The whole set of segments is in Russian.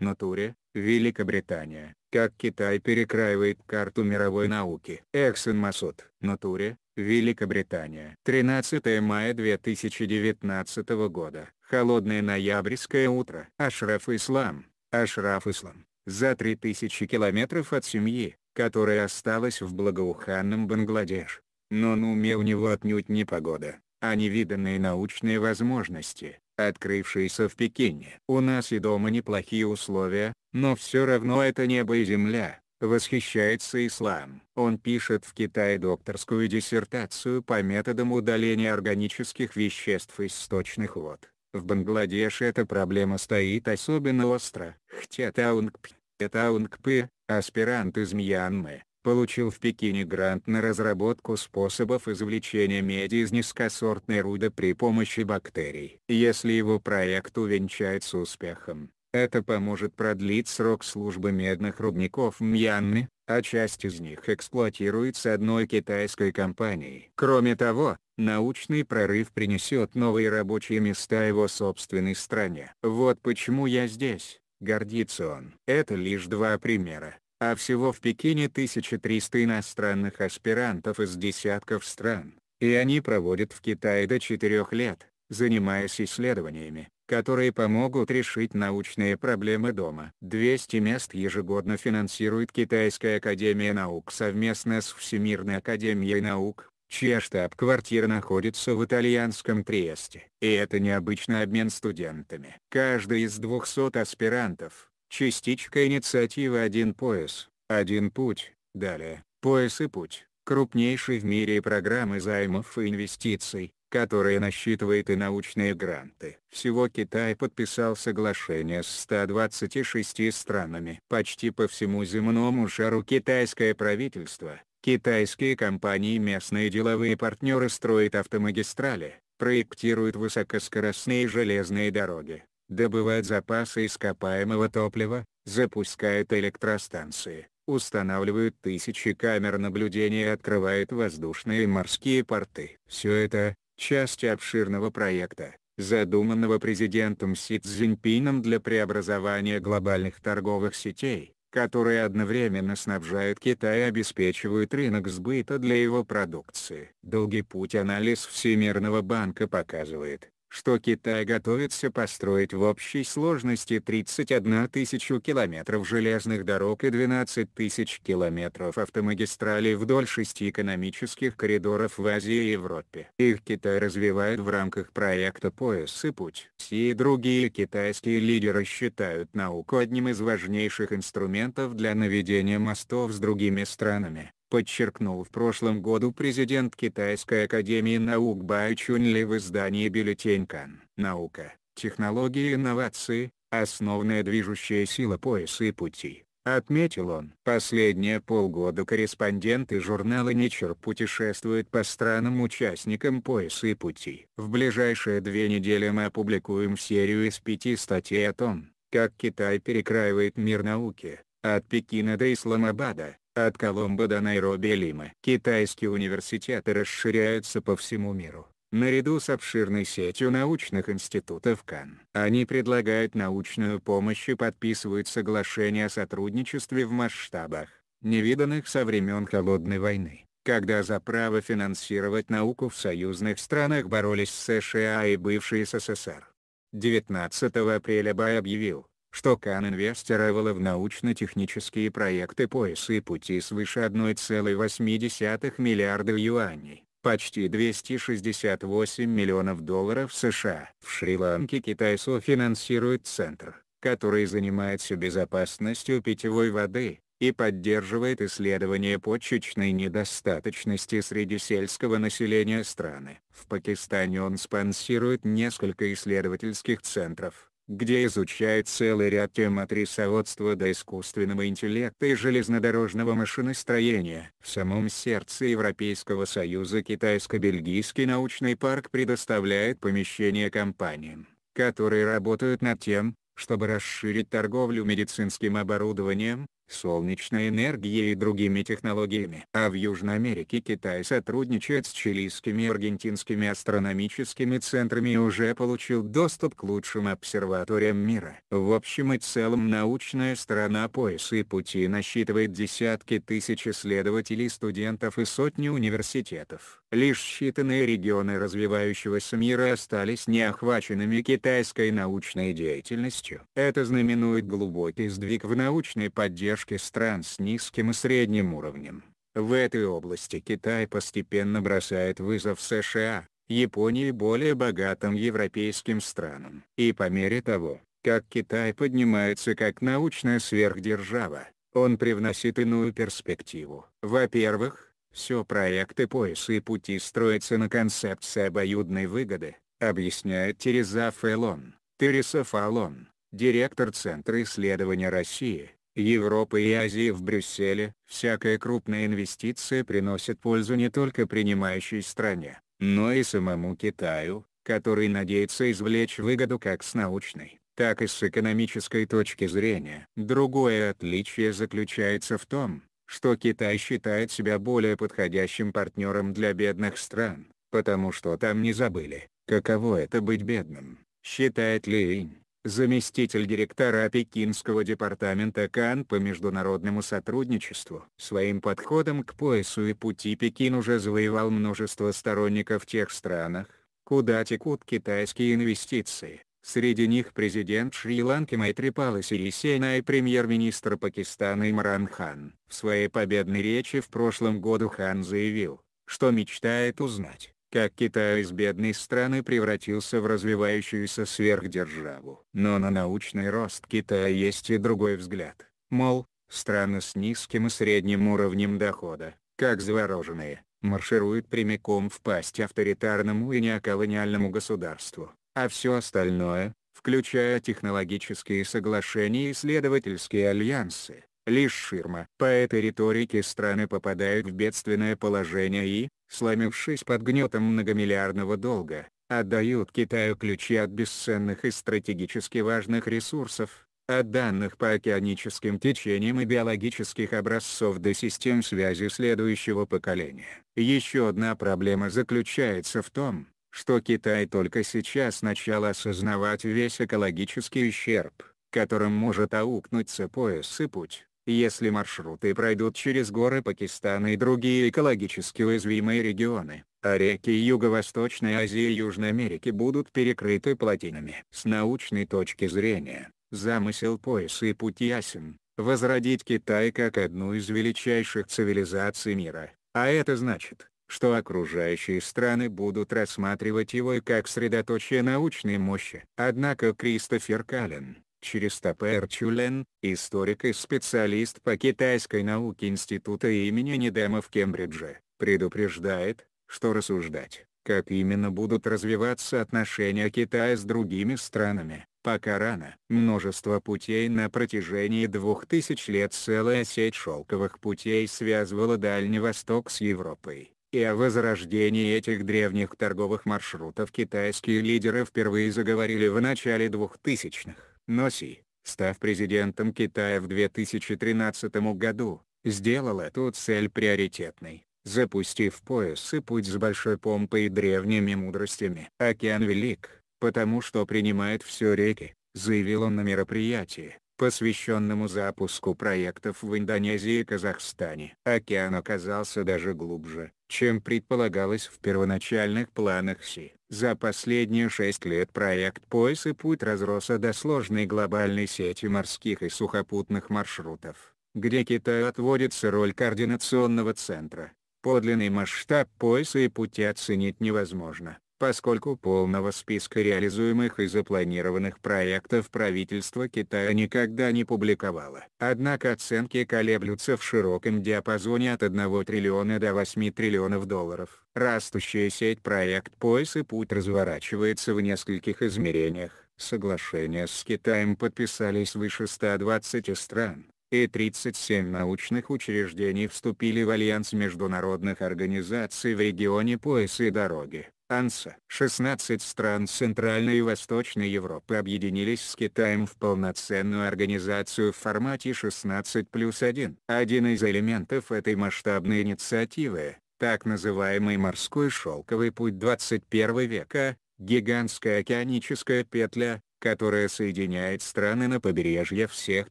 Натуре, Великобритания, как Китай перекраивает карту мировой науки. Эксон Масуд, Натуре, Великобритания. 13 мая 2019 года. Холодное ноябрьское утро. Ашраф Ислам, Ашраф Ислам, за 3000 километров от семьи, которая осталась в благоуханном Бангладеш. Но на уме у него отнюдь не погода, а невиданные научные возможности открывшейся в Пекине. У нас и дома неплохие условия, но все равно это небо и земля, восхищается ислам. Он пишет в Китае докторскую диссертацию по методам удаления органических веществ из сточных вод. В Бангладеш эта проблема стоит особенно остро. Хтетаунгп, Тетаунгпы, аспирант из Мьянмы, получил в Пекине грант на разработку способов извлечения меди из низкосортной руды при помощи бактерий. Если его проект увенчается успехом, это поможет продлить срок службы медных рудников в а часть из них эксплуатируется одной китайской компанией. Кроме того, научный прорыв принесет новые рабочие места его собственной стране. Вот почему я здесь, гордится он. Это лишь два примера а всего в Пекине 1300 иностранных аспирантов из десятков стран, и они проводят в Китае до 4 лет, занимаясь исследованиями, которые помогут решить научные проблемы дома. 200 мест ежегодно финансирует Китайская Академия Наук совместно с Всемирной Академией Наук, чья штаб-квартира находится в итальянском Триесте. И это необычный обмен студентами. Каждый из 200 аспирантов Частичка инициативы «Один пояс, один путь», далее, «Пояс и путь» крупнейшей в мире программы займов и инвестиций, которая насчитывает и научные гранты. Всего Китай подписал соглашение с 126 странами. Почти по всему земному шару китайское правительство, китайские компании и местные деловые партнеры строят автомагистрали, проектируют высокоскоростные железные дороги, добывает запасы ископаемого топлива, запускает электростанции, устанавливает тысячи камер наблюдения и открывает воздушные и морские порты. Все это – часть обширного проекта, задуманного президентом Си Цзиньпином для преобразования глобальных торговых сетей, которые одновременно снабжают Китай и обеспечивают рынок сбыта для его продукции. Долгий путь анализ Всемирного банка показывает, что Китай готовится построить в общей сложности 31 тысячу километров железных дорог и 12 тысяч километров автомагистралей вдоль шести экономических коридоров в Азии и Европе. Их Китай развивает в рамках проекта «Пояс и путь». Все другие китайские лидеры считают науку одним из важнейших инструментов для наведения мостов с другими странами подчеркнул в прошлом году президент Китайской академии наук Бай Чунли в издании «Бюллетень Кан». Наука, технологии и инновации – основная движущая сила пояса и пути. Отметил он. Последние полгода корреспонденты журнала «Ничер» путешествуют по странам участникам пояса и пути. В ближайшие две недели мы опубликуем серию из пяти статей о том, как Китай перекраивает мир науки, от Пекина до Исламабада, от Коломбо до Найроби Лимы. Китайские университеты расширяются по всему миру. Наряду с обширной сетью научных институтов КАН. Они предлагают научную помощь и подписывают соглашения о сотрудничестве в масштабах, невиданных со времен Холодной войны, когда за право финансировать науку в союзных странах боролись США и бывший СССР. 19 апреля Бай объявил, что КАН инвестировала в научно-технические проекты пояса и пути свыше 1,8 миллиарда юаней, почти 268 миллионов долларов США. В Шри-Ланке Китай софинансирует центр, который занимается безопасностью питьевой воды, и поддерживает исследования почечной недостаточности среди сельского населения страны. В Пакистане он спонсирует несколько исследовательских центров где изучает целый ряд тем от рисоводства до искусственного интеллекта и железнодорожного машиностроения. В самом сердце Европейского Союза китайско-бельгийский научный парк предоставляет помещение компаниям, которые работают над тем, чтобы расширить торговлю медицинским оборудованием, солнечной энергией и другими технологиями. А в Южной Америке Китай сотрудничает с чилийскими и аргентинскими астрономическими центрами и уже получил доступ к лучшим обсерваториям мира. В общем и целом научная сторона пояса и пути насчитывает десятки тысяч исследователей студентов и сотни университетов. Лишь считанные регионы развивающегося мира остались неохваченными китайской научной деятельностью. Это знаменует глубокий сдвиг в научной поддержке стран с низким и средним уровнем. В этой области Китай постепенно бросает вызов США, Японии и более богатым европейским странам. И по мере того, как Китай поднимается как научная сверхдержава, он привносит иную перспективу. Во-первых, все проекты пояса и пути строятся на концепции обоюдной выгоды, объясняет Тереза Фэлон, Тереса Фалон, директор Центра исследования России, Европы и Азии в Брюсселе. Всякая крупная инвестиция приносит пользу не только принимающей стране, но и самому Китаю, который надеется извлечь выгоду как с научной, так и с экономической точки зрения. Другое отличие заключается в том, что Китай считает себя более подходящим партнером для бедных стран, потому что там не забыли, каково это быть бедным, считает Лейн, заместитель директора Пекинского департамента КАН по международному сотрудничеству. Своим подходом к поясу и пути Пекин уже завоевал множество сторонников в тех странах, куда текут китайские инвестиции. Среди них президент Шри-Ланки Майтрипала Сирисена и премьер-министр Пакистана Имран Хан. В своей победной речи в прошлом году Хан заявил, что мечтает узнать, как Китай из бедной страны превратился в развивающуюся сверхдержаву. Но на научный рост Китая есть и другой взгляд, мол, страны с низким и средним уровнем дохода, как завороженные, маршируют прямиком в пасть авторитарному и неоколониальному государству а все остальное, включая технологические соглашения и исследовательские альянсы, лишь ширма. По этой риторике страны попадают в бедственное положение и, сломившись под гнетом многомиллиардного долга, отдают Китаю ключи от бесценных и стратегически важных ресурсов, от данных по океаническим течениям и биологических образцов до систем связи следующего поколения. Еще одна проблема заключается в том, что Китай только сейчас начал осознавать весь экологический ущерб, которым может аукнуться пояс и путь, если маршруты пройдут через горы Пакистана и другие экологически уязвимые регионы, а реки Юго-Восточной Азии и Южной Америки будут перекрыты плотинами. С научной точки зрения, замысел пояса и путь ясен – возродить Китай как одну из величайших цивилизаций мира, а это значит, что окружающие страны будут рассматривать его и как средоточие научной мощи. Однако Кристофер Каллен, через Топер Чулен, историк и специалист по китайской науке Института имени Недема в Кембридже, предупреждает, что рассуждать, как именно будут развиваться отношения Китая с другими странами, пока рано. Множество путей на протяжении двух тысяч лет целая сеть шелковых путей связывала Дальний Восток с Европой и о возрождении этих древних торговых маршрутов китайские лидеры впервые заговорили в начале 2000-х. Но Си, став президентом Китая в 2013 году, сделал эту цель приоритетной, запустив пояс и путь с большой помпой и древними мудростями. «Океан велик, потому что принимает все реки», заявил он на мероприятии, посвященному запуску проектов в Индонезии и Казахстане. Океан оказался даже глубже, чем предполагалось в первоначальных планах Си. За последние шесть лет проект «Пояс и путь» разросся до сложной глобальной сети морских и сухопутных маршрутов, где Китай отводится роль координационного центра. Подлинный масштаб пояса и пути оценить невозможно поскольку полного списка реализуемых и запланированных проектов правительство Китая никогда не публиковало. Однако оценки колеблются в широком диапазоне от 1 триллиона до 8 триллионов долларов. Растущая сеть проект «Пояс и путь» разворачивается в нескольких измерениях. Соглашения с Китаем подписали свыше 120 стран и 37 научных учреждений вступили в альянс международных организаций в регионе пояса и дороги. Анса. 16 стран Центральной и Восточной Европы объединились с Китаем в полноценную организацию в формате 16 плюс 1. Один из элементов этой масштабной инициативы, так называемый морской шелковый путь 21 века, гигантская океаническая петля, которая соединяет страны на побережье всех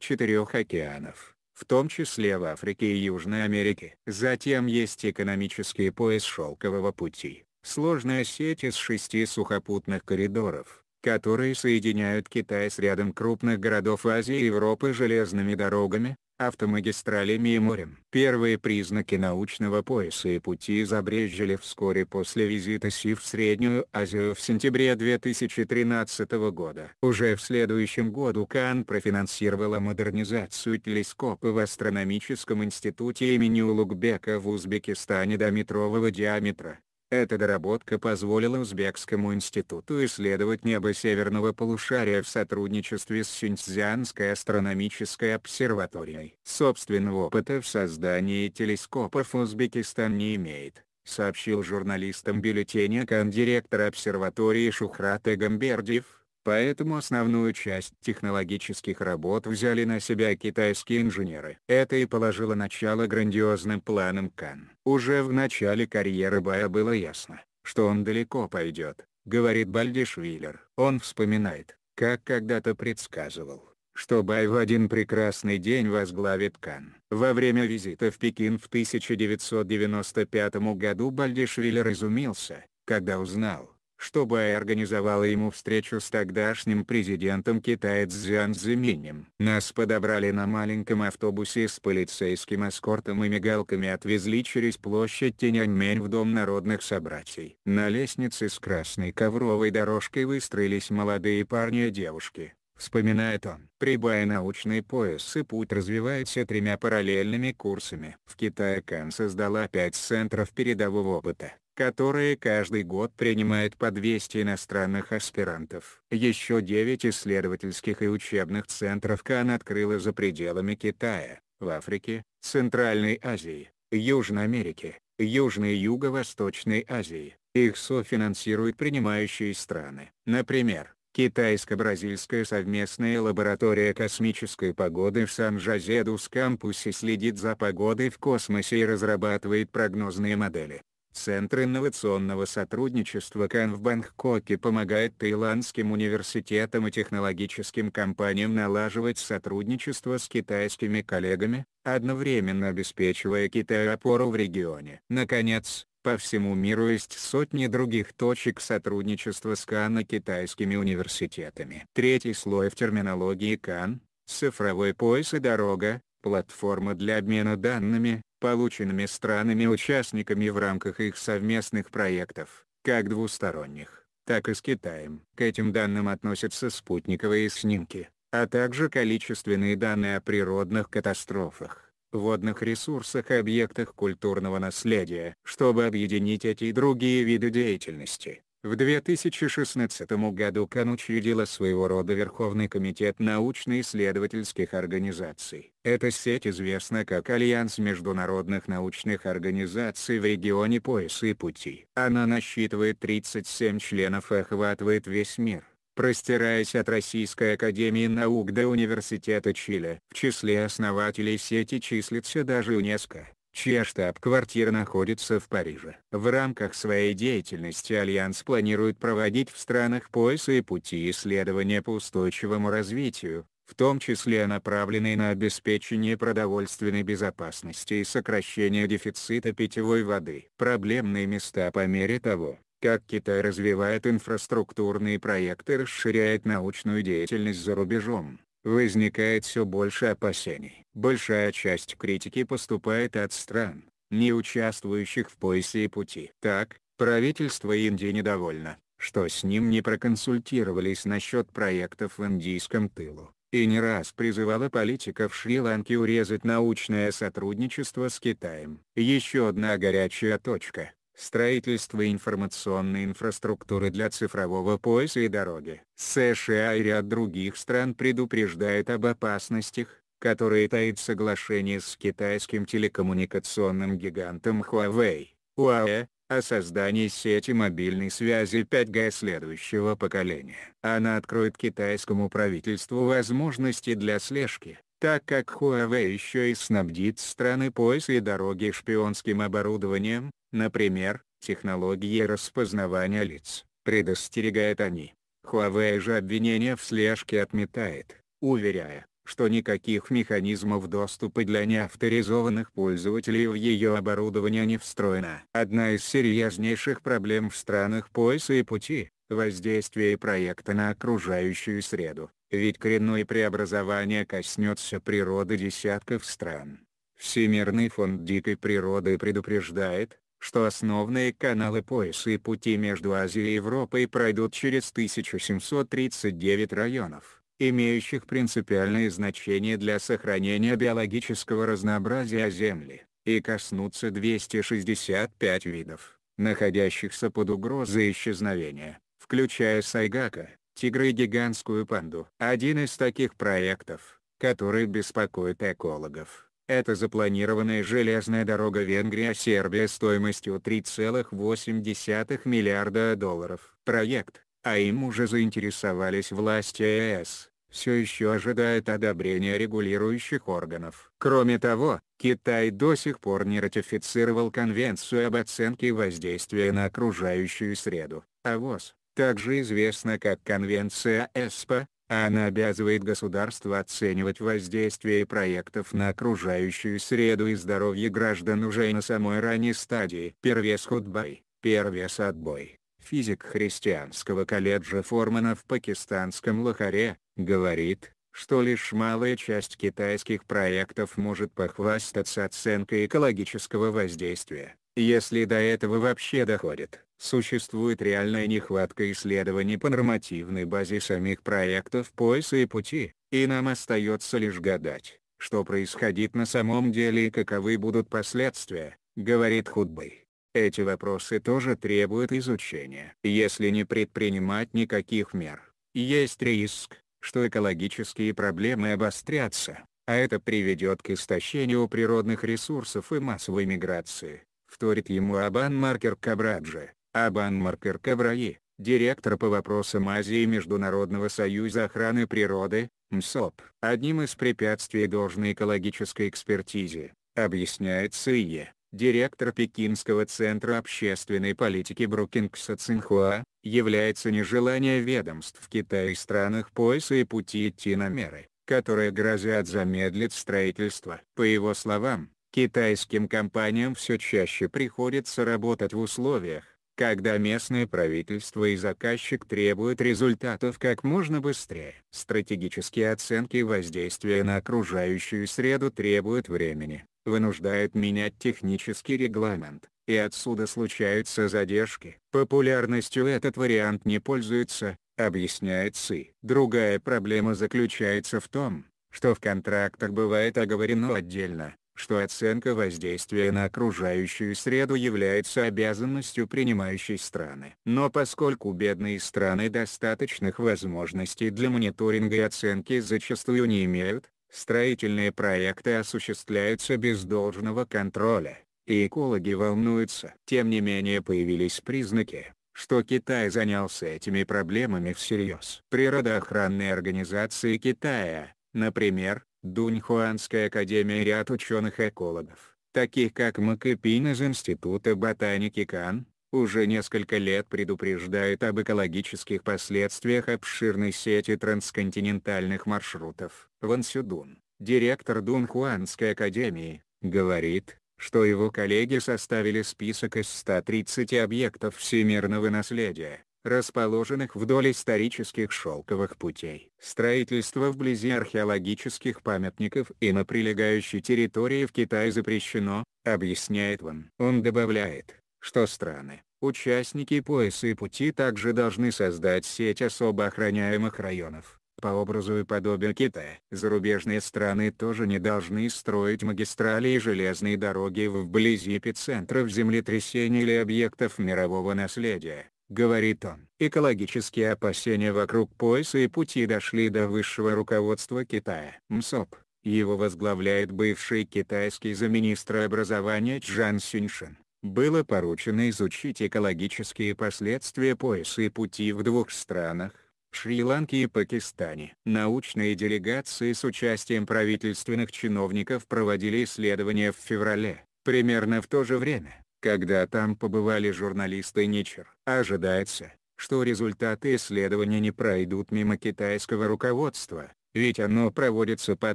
четырех океанов в том числе в Африке и Южной Америке. Затем есть экономический пояс шелкового пути, Сложная сеть из шести сухопутных коридоров, которые соединяют Китай с рядом крупных городов Азии и Европы железными дорогами, автомагистралями и морем. Первые признаки научного пояса и пути изобрежили вскоре после визита Си в Среднюю Азию в сентябре 2013 года. Уже в следующем году Кан профинансировала модернизацию телескопа в Астрономическом институте имени Улугбека в Узбекистане до метрового диаметра. Эта доработка позволила Узбекскому институту исследовать небо северного полушария в сотрудничестве с Синьцзянской астрономической обсерваторией. Собственного опыта в создании телескопов Узбекистан не имеет, сообщил журналистам бюллетеня кондиректор обсерватории Шухрат Эгамбердиев Поэтому основную часть технологических работ взяли на себя китайские инженеры. Это и положило начало грандиозным планам Кан. Уже в начале карьеры Бая было ясно, что он далеко пойдет, говорит Бальдишвиллер. Он вспоминает, как когда-то предсказывал, что Бай в один прекрасный день возглавит Кан. Во время визита в Пекин в 1995 году Бальдишвиллер изумился, когда узнал, чтобы организовала ему встречу с тогдашним президентом Китая Цзян Зиминем. Нас подобрали на маленьком автобусе с полицейским эскортом и мигалками отвезли через площадь Тяньаньмэнь в Дом народных собратьей. На лестнице с красной ковровой дорожкой выстроились молодые парни и девушки вспоминает он. Прибай научный пояс и путь развивается тремя параллельными курсами. В Китае КАН создала пять центров передового опыта, которые каждый год принимает по 200 иностранных аспирантов. Еще 9 исследовательских и учебных центров КАН открыла за пределами Китая, в Африке, Центральной Азии, Южной Америке, Южной и Юго-Восточной Азии. Их софинансируют принимающие страны. Например, Китайско-бразильская совместная лаборатория космической погоды в Сан-Жозедус кампусе следит за погодой в космосе и разрабатывает прогнозные модели. Центр инновационного сотрудничества КАН в Бангкоке помогает таиландским университетам и технологическим компаниям налаживать сотрудничество с китайскими коллегами, одновременно обеспечивая Китаю опору в регионе. Наконец, по всему миру есть сотни других точек сотрудничества с КАН и китайскими университетами. Третий слой в терминологии КАН – цифровой пояс и дорога, Платформа для обмена данными, полученными странами-участниками в рамках их совместных проектов, как двусторонних, так и с Китаем. К этим данным относятся спутниковые снимки, а также количественные данные о природных катастрофах, водных ресурсах и объектах культурного наследия, чтобы объединить эти и другие виды деятельности. В 2016 году КАН учредила своего рода Верховный комитет научно-исследовательских организаций. Эта сеть известна как Альянс международных научных организаций в регионе пояса и пути. Она насчитывает 37 членов и охватывает весь мир простираясь от Российской Академии Наук до Университета Чили. В числе основателей сети числится даже ЮНЕСКО чья штаб-квартира находится в Париже. В рамках своей деятельности Альянс планирует проводить в странах пояса и пути исследования по устойчивому развитию, в том числе направленные на обеспечение продовольственной безопасности и сокращение дефицита питьевой воды. Проблемные места по мере того, как Китай развивает инфраструктурные проекты и расширяет научную деятельность за рубежом возникает все больше опасений. Большая часть критики поступает от стран, не участвующих в поясе пути. Так, правительство Индии недовольно, что с ним не проконсультировались насчет проектов в индийском тылу, и не раз призывало политиков Шри-Ланки урезать научное сотрудничество с Китаем. Еще одна горячая точка строительство информационной инфраструктуры для цифрового пояса и дороги. США и ряд других стран предупреждают об опасностях, которые таит соглашение с китайским телекоммуникационным гигантом Huawei, Huawei, о создании сети мобильной связи 5G следующего поколения. Она откроет китайскому правительству возможности для слежки, так как Huawei еще и снабдит страны пояс и дороги шпионским оборудованием, Например, технологии распознавания лиц, предостерегает они. Huawei же обвинение в слежке отметает, уверяя, что никаких механизмов доступа для неавторизованных пользователей в ее оборудование не встроено. Одна из серьезнейших проблем в странах пояса и пути – воздействие проекта на окружающую среду, ведь коренное преобразование коснется природы десятков стран. Всемирный фонд дикой природы предупреждает, что основные каналы пояса и пути между Азией и Европой пройдут через 1739 районов, имеющих принципиальное значение для сохранения биологического разнообразия Земли, и коснутся 265 видов, находящихся под угрозой исчезновения, включая Сайгака, тигра и гигантскую панду. Один из таких проектов, который беспокоит экологов это запланированная железная дорога Венгрия-Сербия стоимостью 3,8 миллиарда долларов. Проект, а им уже заинтересовались власти ЕС э все еще ожидает одобрения регулирующих органов. Кроме того, Китай до сих пор не ратифицировал Конвенцию об оценке воздействия на окружающую среду, АВОС, также известна как Конвенция ЭСПО, она обязывает государство оценивать воздействие проектов на окружающую среду и здоровье граждан уже на самой ранней стадии. Первес худбай, первес отбой. Физик христианского колледжа Формана в пакистанском Лахаре, говорит, что лишь малая часть китайских проектов может похвастаться оценкой экологического воздействия. Если до этого вообще доходит, существует реальная нехватка исследований по нормативной базе самих проектов пояса и пути, и нам остается лишь гадать, что происходит на самом деле и каковы будут последствия, говорит Худбай. Эти вопросы тоже требуют изучения. Если не предпринимать никаких мер, есть риск, что экологические проблемы обострятся, а это приведет к истощению природных ресурсов и массовой миграции вторит ему Абан Маркер Кабраджи, Абан Маркер Кабраи, директор по вопросам Азии Международного союза охраны природы, МСОП. Одним из препятствий должной экологической экспертизе, объясняет СИЕ, директор Пекинского центра общественной политики Брукингса Цинхуа, является нежелание ведомств Китая и странах пояса и пути идти на меры, которые грозят замедлить строительство. По его словам, Китайским компаниям все чаще приходится работать в условиях, когда местное правительство и заказчик требуют результатов как можно быстрее. Стратегические оценки воздействия на окружающую среду требуют времени, вынуждают менять технический регламент, и отсюда случаются задержки. Популярностью этот вариант не пользуется, объясняет Си. Другая проблема заключается в том, что в контрактах бывает оговорено отдельно, что оценка воздействия на окружающую среду является обязанностью принимающей страны. Но поскольку бедные страны достаточных возможностей для мониторинга и оценки зачастую не имеют, строительные проекты осуществляются без должного контроля, и экологи волнуются. Тем не менее появились признаки, что Китай занялся этими проблемами всерьез. Природоохранные организации Китая, например, Дуньхуанская академия и ряд ученых-экологов, таких как Макэпин из Института ботаники Кан, уже несколько лет предупреждают об экологических последствиях обширной сети трансконтинентальных маршрутов. Ван Сюдун, директор Дунхуанской академии, говорит, что его коллеги составили список из 130 объектов всемирного наследия, расположенных вдоль исторических шелковых путей. Строительство вблизи археологических памятников и на прилегающей территории в Китае запрещено, объясняет он. Он добавляет, что страны, участники пояса и пути также должны создать сеть особо охраняемых районов, по образу и подобию Китая. Зарубежные страны тоже не должны строить магистрали и железные дороги вблизи эпицентров землетрясений или объектов мирового наследия говорит он. Экологические опасения вокруг пояса и пути дошли до высшего руководства Китая. МСОП. Его возглавляет бывший китайский замминистра образования Чжан Сюньшин. Было поручено изучить экологические последствия пояса и пути в двух странах – Шри-Ланке и Пакистане. Научные делегации с участием правительственных чиновников проводили исследования в феврале. Примерно в то же время, когда там побывали журналисты Ничер, Ожидается, что результаты исследования не пройдут мимо китайского руководства, ведь оно проводится по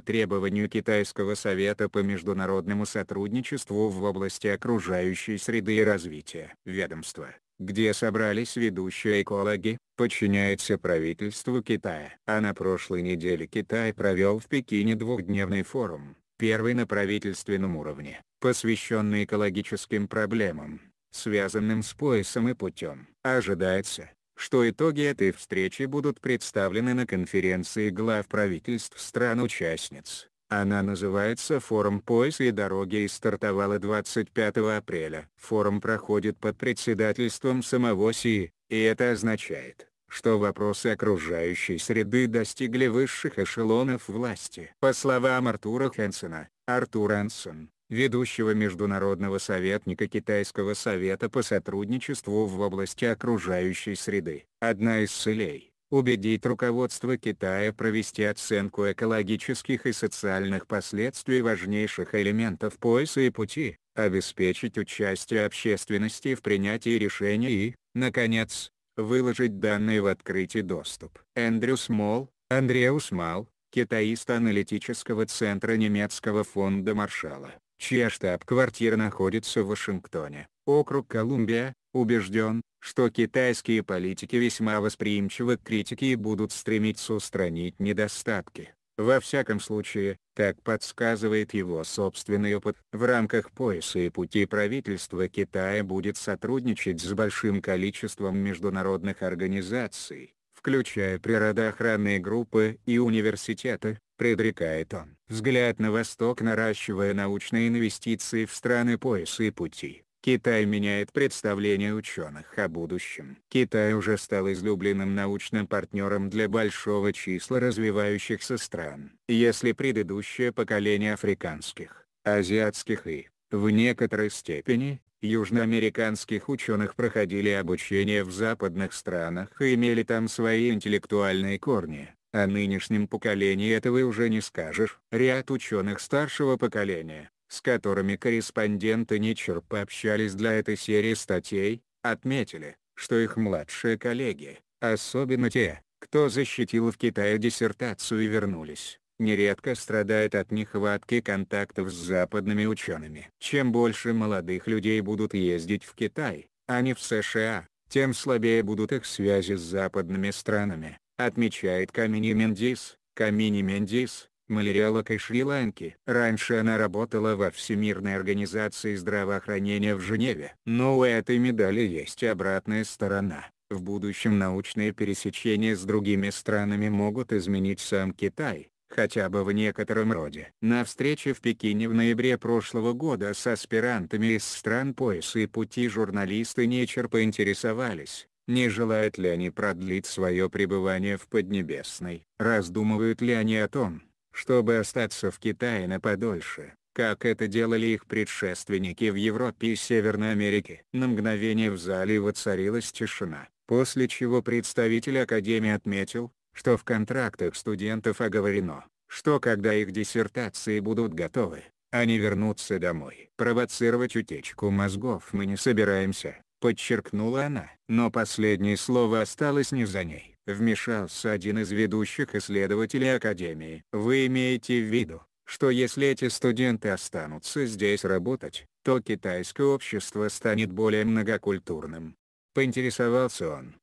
требованию Китайского совета по международному сотрудничеству в области окружающей среды и развития. Ведомство, где собрались ведущие экологи, подчиняется правительству Китая. А на прошлой неделе Китай провел в Пекине двухдневный форум первый на правительственном уровне, посвященный экологическим проблемам, связанным с поясом и путем. Ожидается, что итоги этой встречи будут представлены на конференции глав правительств стран-участниц. Она называется «Форум пояса и дороги» и стартовала 25 апреля. Форум проходит под председательством самого СИИ, и это означает, что вопросы окружающей среды достигли высших эшелонов власти. По словам Артура Хэнсона, Артур Ансон, ведущего международного советника Китайского совета по сотрудничеству в области окружающей среды, одна из целей – убедить руководство Китая провести оценку экологических и социальных последствий важнейших элементов пояса и пути, обеспечить участие общественности в принятии решений и, наконец, выложить данные в открытый доступ. Эндрюс Мол, Андреус Мал, китаист аналитического центра немецкого фонда Маршала, чья штаб-квартира находится в Вашингтоне, округ Колумбия, убежден, что китайские политики весьма восприимчивы к критике и будут стремиться устранить недостатки во всяком случае, так подсказывает его собственный опыт. В рамках пояса и пути правительства Китая будет сотрудничать с большим количеством международных организаций, включая природоохранные группы и университеты, предрекает он. Взгляд на восток наращивая научные инвестиции в страны пояса и пути. Китай меняет представление ученых о будущем. Китай уже стал излюбленным научным партнером для большого числа развивающихся стран. Если предыдущее поколение африканских, азиатских и, в некоторой степени, южноамериканских ученых проходили обучение в западных странах и имели там свои интеллектуальные корни. О а нынешнем поколении этого уже не скажешь. Ряд ученых старшего поколения, с которыми корреспонденты Nature пообщались для этой серии статей, отметили, что их младшие коллеги, особенно те, кто защитил в Китае диссертацию и вернулись, нередко страдают от нехватки контактов с западными учеными. Чем больше молодых людей будут ездить в Китай, а не в США, тем слабее будут их связи с западными странами, отмечает Камини Мендис. Камини Мендис, Малериалок и Шри-Ланки. Раньше она работала во Всемирной организации здравоохранения в Женеве. Но у этой медали есть обратная сторона. В будущем научные пересечения с другими странами могут изменить сам Китай, хотя бы в некотором роде. На встрече в Пекине в ноябре прошлого года с аспирантами из стран пояса и пути журналисты нечер поинтересовались, не желают ли они продлить свое пребывание в Поднебесной, раздумывают ли они о том, чтобы остаться в Китае на подольше, как это делали их предшественники в Европе и Северной Америке. На мгновение в зале воцарилась тишина, после чего представитель Академии отметил, что в контрактах студентов оговорено, что когда их диссертации будут готовы, они вернутся домой. Провоцировать утечку мозгов мы не собираемся, подчеркнула она, но последнее слово осталось не за ней вмешался один из ведущих исследователей Академии. Вы имеете в виду, что если эти студенты останутся здесь работать, то китайское общество станет более многокультурным. Поинтересовался он.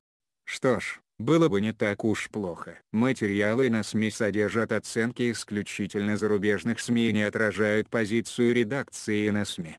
Что ж, было бы не так уж плохо. Материалы на СМИ содержат оценки исключительно зарубежных СМИ и не отражают позицию редакции на СМИ.